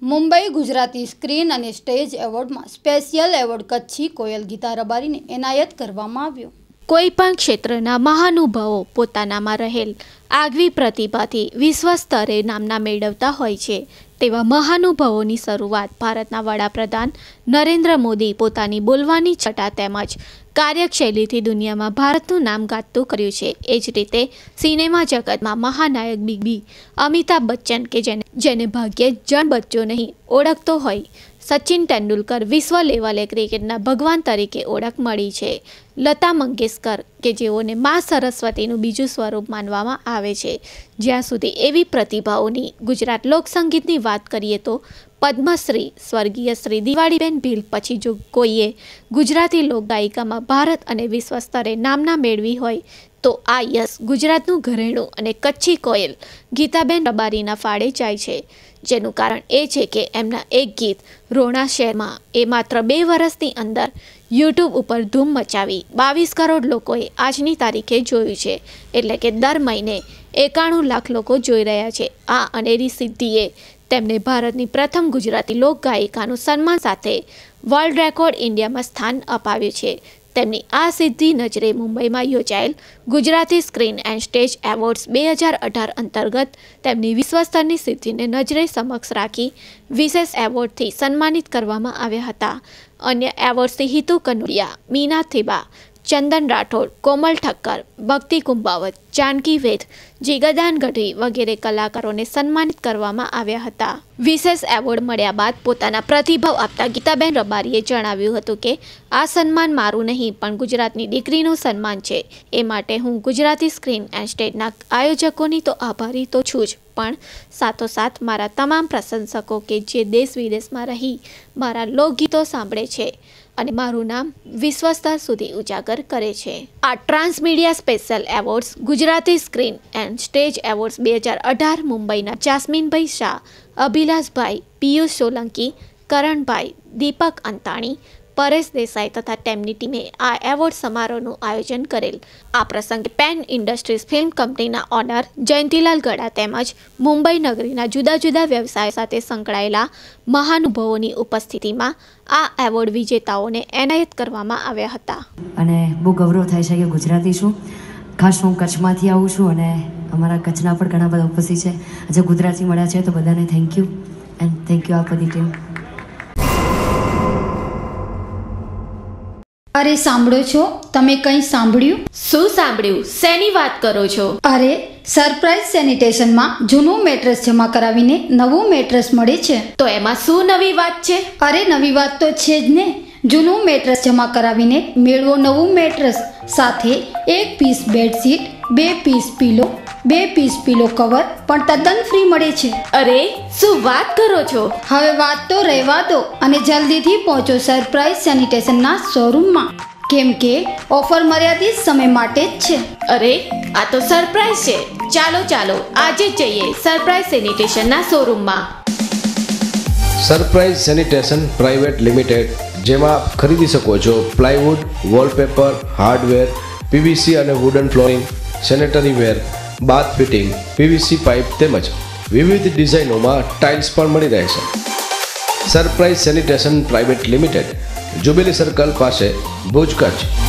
Mumbai Gujarati screen અને stage એવોર્ડમાં special award Kutchi કોયલ ગીતા રબારીને એનાયત કરવામાં આવ્યો કોઈપણ ક્ષેત્રના મહાનુભાવો પોતાનામાં રહેલ આગવી પ્રતિભાથી વિશ્વ સ્તરે નામના મેળવતા હોય છે તેવા મહાનુભવોની શરૂઆત ભારતના વડાપ્રધાન નરેન્દ્ર મોદી પોતાની બોલવાની છટા તેમજ કાર્યશૈલીથી દુનિયામાં ભારતનું નામ ગાતું કર્યું છે એ જ રીતે સિનેમા જગતમાં મહાનાયક બીબી અમિતાભ બચ્ચન કે જેને જેને ભાગ્યે જણ બચ્ચો નહીં ઓળખતો હોય સચિન તેંડુલકર વિશ્વ લેવલે ક્રિકેટના ભગવાન તરીકે ઓળખ મળી છે લતા મંગેશકર કે જેઓને મા સરસ્વતીનું બીજું સ્વરૂપ માનવામાં આવે છે જ્યાં સુધી એવી પ્રતિભાઓની ગુજરાત લોકસંગીતની વાત કરીએ તો પદ્મશ્રી સ્વર્ગીય શ્રી દિવાળીબેન ભીલ પછી જો કોઈએ ગુજરાતી લોકગાયિકામાં ભારત અને વિશ્વ સ્તરે નામના મેળવી હોય તો આ યશ ગુજરાતનું ઘરેણું અને કચ્છી કોયલ ગીતાબેન રબારીના ફાળે જાય છે જેનું કારણ એ છે કે એમના એક ગીત રોણા શહેરમાં એ માત્ર બે વર્ષની અંદર યુટ્યુબ ઉપર ધૂમ મચાવી બાવીસ કરોડ લોકોએ આજની તારીખે જોયું છે એટલે કે દર મહિને એકાણું લાખ લોકો જોઈ રહ્યા છે આ અનેરી સિદ્ધિએ તેમને ભારતની પ્રથમ ગુજરાતી લોકગાયિકાનું સન્માન સાથે વર્લ્ડ રેકોર્ડ ઇન્ડિયામાં સ્થાન અપાવ્યું છે તેમની આ સિદ્ધિ નજરે મુંબઈમાં યોજાયેલ Gujarati screen and stage awards બે હજાર અઢાર અંતર્ગત તેમની વિશ્વસ્તરની સિદ્ધિને નજરે સમક્ષ રાખી વિશેષ એવોર્ડથી સન્માનિત કરવામાં આવ્યા હતા અન્ય એવોર્ડ્સથી હિતુ કનોડિયા મીના થિબા ચંદન રાઠોડ કોમલ ઠક્કર ભક્તિ કુંભાવત જાનકી વેદ જીગદાન ગઢવી વગેરે કલાકારોને સન્માનિત કરવામાં આવ્યા હતા વિશેષ એવોર્ડ મળ્યા બાદ પોતાના પ્રતિભાવ આપતા ગીતાબેન રબારીએ જણાવ્યું હતું કે આ સન્માન મારું નહીં પણ ગુજરાતની દીકરીનું સન્માન છે એ માટે હું ગુજરાતી સ્ક્રીન એન્ડ સ્ટેજના આયોજકોની તો આભારી તો છું જ પણ સાથોસાથ મારા તમામ પ્રશંસકો કે જે દેશ વિદેશમાં રહી મારા લોકગીતો સાંભળે છે અને મારું નામ વિશ્વસ્તર સુધી ઉજાગર કરે છે આ transmedia special awards Gujarati screen and stage awards બે હજાર અઢાર મુંબઈના જાસ્મીનભાઈ શાહ અભિલાષભાઈ પિયુષ સોલંકી કરણભાઈ દીપક અંતાણી પરેશ દેસાઈ તથા તેમની ટીમે આ એવોર્ડ સમારોહનું આયોજન કરેલ આ પ્રસંગે પેન ઇન્ડસ્ટ્રીઝ ફિલ્મ કંપનીના ઓનર જયંતિલાલ ગડા તેમજ મુંબઈ નગરીના જુદા જુદા વ્યવસાય સાથે સંકળાયેલા મહાનુભાવોની ઉપસ્થિતિમાં આ એવોર્ડ વિજેતાઓને એનાયત કરવામાં આવ્યા હતા અને બહુ ગૌરવ થાય છે કે ગુજરાતી છું ખાસ હું કચ્છમાંથી આવું છું અને અમારા કચ્છના પણ ઘણા બધા ઉપસ્થિત છે આજે ગુજરાતી મળ્યા છે તો બધાને thank you and thank you આ બધી ટીમ અરે સાંભળો છો તમે કંઈ સાંભળ્યું શું સાંભળ્યું શેની વાત કરો છો અરે સરપ્રાઈઝ સેનિટેશનમાં જૂનું મેટ્રેસ જમા કરાવીને નવું મેટ્રેસ મળે છે તો એમાં શું નવી વાત છે અરે નવી વાત તો છે જ ને જૂનું મેટ્રેસ જમા કરાવીને મેળવો નવું મેટ્રેસ સાથે એક પીસ બેડશીટ બે પીસ પીલો બે પીસ પીલો કવર પણ તદ્દન ફ્રી મળે છે અરે શું વાત કરો છો હવે વાત તો રહેવા દો અને જલ્દીથી પહોંચો સરપ્રાઈઝ સેનિટેશનના શોરૂમમાં કેમ કે ઓફર મર્યાદિત સમય માટે જ છે અરે આ તો સરપ્રાઈઝ છે ચાલો ચાલો આજે જઈએ સરપ્રાઈઝ સેનિટેશનના શોરૂમમાં સરપ્રાઈઝ સેનિટેશન પ્રાઇવેટ લિમિટેડ જેમાં ખરીદી શકો છો પ્લાયવુડ વોલપેપર હાર્ડવેર પીવીસી અને wooden flooring sanitary ware bath fitting PVC pipe તેમજ વિવિધ ડિઝાઇનોમાં ટાઇલ્સ પણ મળી રહે છે surprise sanitation private limited jubilee circle પાસે ભુજ કચ્છ